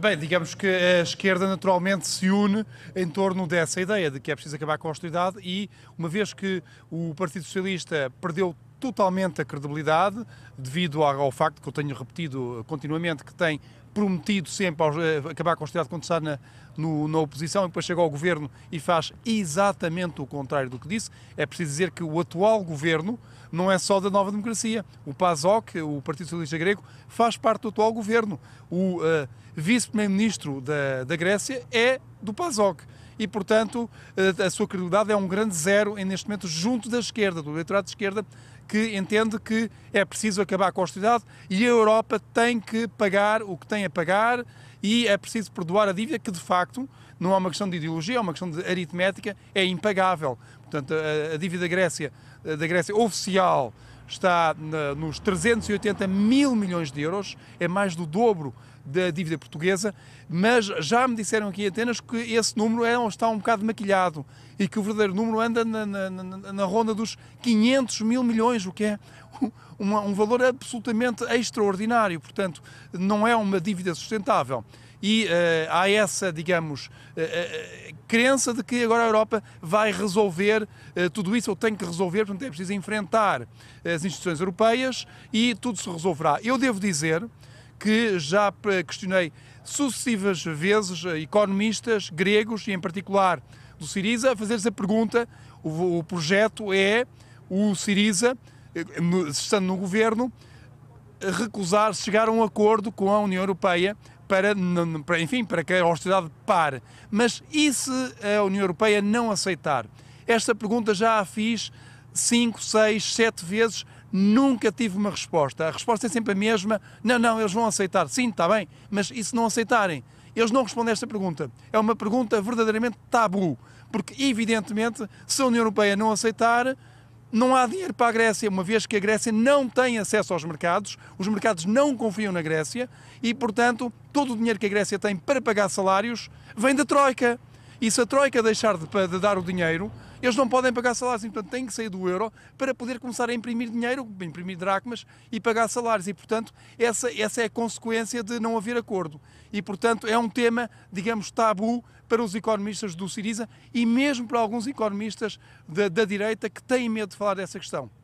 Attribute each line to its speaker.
Speaker 1: Bem, digamos que a esquerda naturalmente se une em torno dessa ideia de que é preciso acabar com a austeridade e, uma vez que o Partido Socialista perdeu totalmente a credibilidade, devido ao facto que eu tenho repetido continuamente que tem prometido sempre eh, acabar com a hostilidade está na, no, na oposição e depois chega ao governo e faz exatamente o contrário do que disse. É preciso dizer que o atual governo não é só da Nova Democracia. O PASOK, o Partido Socialista Grego, faz parte do atual governo. O uh, vice-primeiro-ministro da, da Grécia é do PASOK e, portanto, eh, a sua credibilidade é um grande zero neste momento junto da esquerda, do eleitorado de esquerda, que entende que é preciso acabar com a austeridade e a Europa tem que pagar o que tem a pagar e é preciso perdoar a dívida que, de facto, não é uma questão de ideologia, é uma questão de aritmética, é impagável. Portanto, a, a dívida da Grécia, da Grécia oficial está na, nos 380 mil milhões de euros, é mais do dobro da dívida portuguesa, mas já me disseram aqui em Atenas que esse número é, está um bocado maquilhado e que o verdadeiro número anda na, na, na, na ronda dos 500 mil milhões, o que é um, um valor absolutamente extraordinário. Portanto, não é uma dívida sustentável e uh, há essa, digamos, uh, uh, crença de que agora a Europa vai resolver tudo isso, ou tem que resolver, portanto é preciso enfrentar as instituições europeias e tudo se resolverá. Eu devo dizer que já questionei sucessivas vezes economistas gregos, e em particular do Siriza, a fazer lhes a pergunta, o, o projeto é o Siriza, estando no governo, recusar chegar a um acordo com a União Europeia para, para enfim, para que a hostilidade pare. Mas e se a União Europeia não aceitar? Esta pergunta já a fiz 5, 6, 7 vezes, nunca tive uma resposta. A resposta é sempre a mesma: não, não, eles vão aceitar. Sim, está bem, mas e se não aceitarem? Eles não respondem a esta pergunta. É uma pergunta verdadeiramente tabu, porque, evidentemente, se a União Europeia não aceitar, não há dinheiro para a Grécia, uma vez que a Grécia não tem acesso aos mercados, os mercados não confiam na Grécia e, portanto, todo o dinheiro que a Grécia tem para pagar salários vem da Troika. E se a Troika deixar de, de dar o dinheiro, eles não podem pagar salários, portanto têm que sair do euro para poder começar a imprimir dinheiro, imprimir dracmas e pagar salários. E, portanto, essa, essa é a consequência de não haver acordo. E, portanto, é um tema, digamos, tabu para os economistas do Siriza e mesmo para alguns economistas da, da direita que têm medo de falar dessa questão.